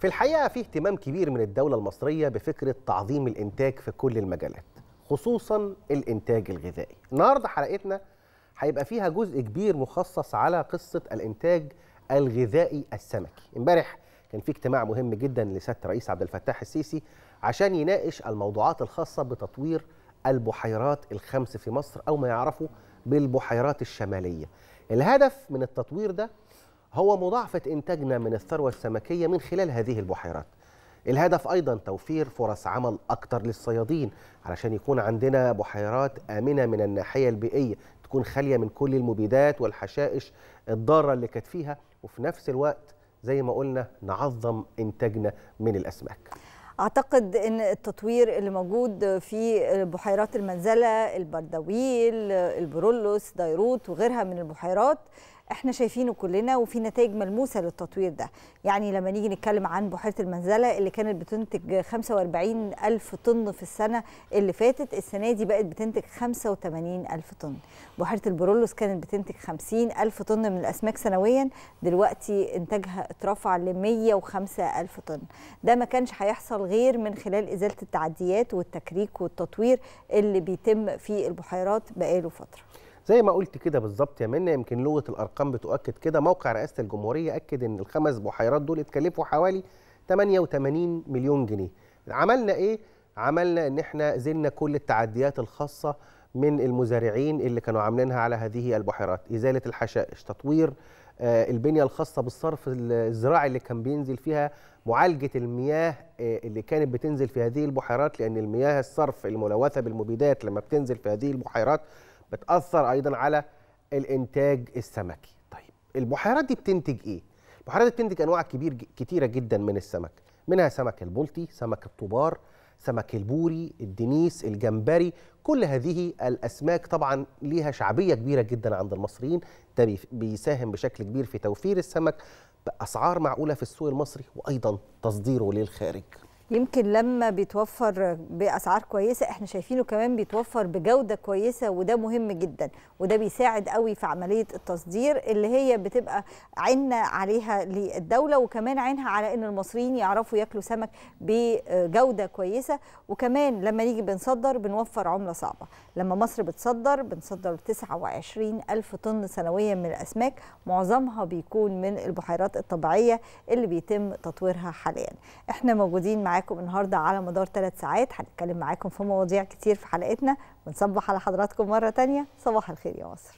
في الحقيقه في اهتمام كبير من الدوله المصريه بفكره تعظيم الانتاج في كل المجالات خصوصا الانتاج الغذائي النهارده حلقتنا هيبقى فيها جزء كبير مخصص على قصه الانتاج الغذائي السمكي امبارح كان في اجتماع مهم جدا لسياده الرئيس عبد الفتاح السيسي عشان يناقش الموضوعات الخاصه بتطوير البحيرات الخمس في مصر او ما يعرفوا بالبحيرات الشماليه الهدف من التطوير ده هو مضاعفة إنتاجنا من الثروة السمكية من خلال هذه البحيرات الهدف أيضا توفير فرص عمل أكتر للصيادين علشان يكون عندنا بحيرات آمنة من الناحية البيئية تكون خالية من كل المبيدات والحشائش الضارة اللي كانت فيها وفي نفس الوقت زي ما قلنا نعظم إنتاجنا من الأسماك اعتقد ان التطوير اللي موجود في بحيرات المنزله البردويل البرولوس دايروت وغيرها من البحيرات احنا شايفينه كلنا وفي نتائج ملموسه للتطوير ده يعني لما نيجي نتكلم عن بحيره المنزله اللي كانت بتنتج 45 الف طن في السنه اللي فاتت السنه دي بقت بتنتج 85 الف طن بحيره البرولوس كانت بتنتج 50 الف طن من الاسماك سنويا دلوقتي انتاجها اترفع ل 105 الف طن ده ما كانش هيحصل غير من خلال ازاله التعديات والتكريك والتطوير اللي بيتم في البحيرات بقاله فتره زي ما قلت كده بالظبط يا منى يمكن لغه الارقام بتؤكد كده موقع رئاسه الجمهوريه اكد ان الخمس بحيرات دول اتكلفوا حوالي 88 مليون جنيه عملنا ايه عملنا ان احنا زلنا كل التعديات الخاصه من المزارعين اللي كانوا عاملينها على هذه البحيرات ازاله الحشائش تطوير آه، البنيه الخاصه بالصرف الزراعي اللي كان بينزل فيها معالجه المياه آه، اللي كانت بتنزل في هذه البحيرات لان المياه الصرف الملوثه بالمبيدات لما بتنزل في هذه البحيرات بتاثر ايضا على الانتاج السمكي طيب البحيرات دي بتنتج ايه البحيرات دي بتنتج انواع كبير كتيره جدا من السمك منها سمك البلطي سمك الطبار سمك البوري الدنيس الجمبري كل هذه الاسماك طبعا ليها شعبيه كبيره جدا عند المصريين ده بيساهم بشكل كبير في توفير السمك باسعار معقوله في السوق المصري وايضا تصديره للخارج يمكن لما بيتوفر باسعار كويسه احنا شايفينه كمان بيتوفر بجوده كويسه وده مهم جدا وده بيساعد قوي في عمليه التصدير اللي هي بتبقى عنا عليها للدوله وكمان عينها على ان المصريين يعرفوا ياكلوا سمك بجوده كويسه وكمان لما نيجي بنصدر بنوفر عمله صعبه لما مصر بتصدر بنصدر 29 ألف طن سنويا من الاسماك معظمها بيكون من البحيرات الطبيعيه اللي بيتم تطويرها حاليا احنا موجودين معاكم معاكم النهارده على مدار ثلاث ساعات هنتكلم معاكم في مواضيع كتير في حلقتنا ونصبح على حضراتكم مره تانية صباح الخير يا مصر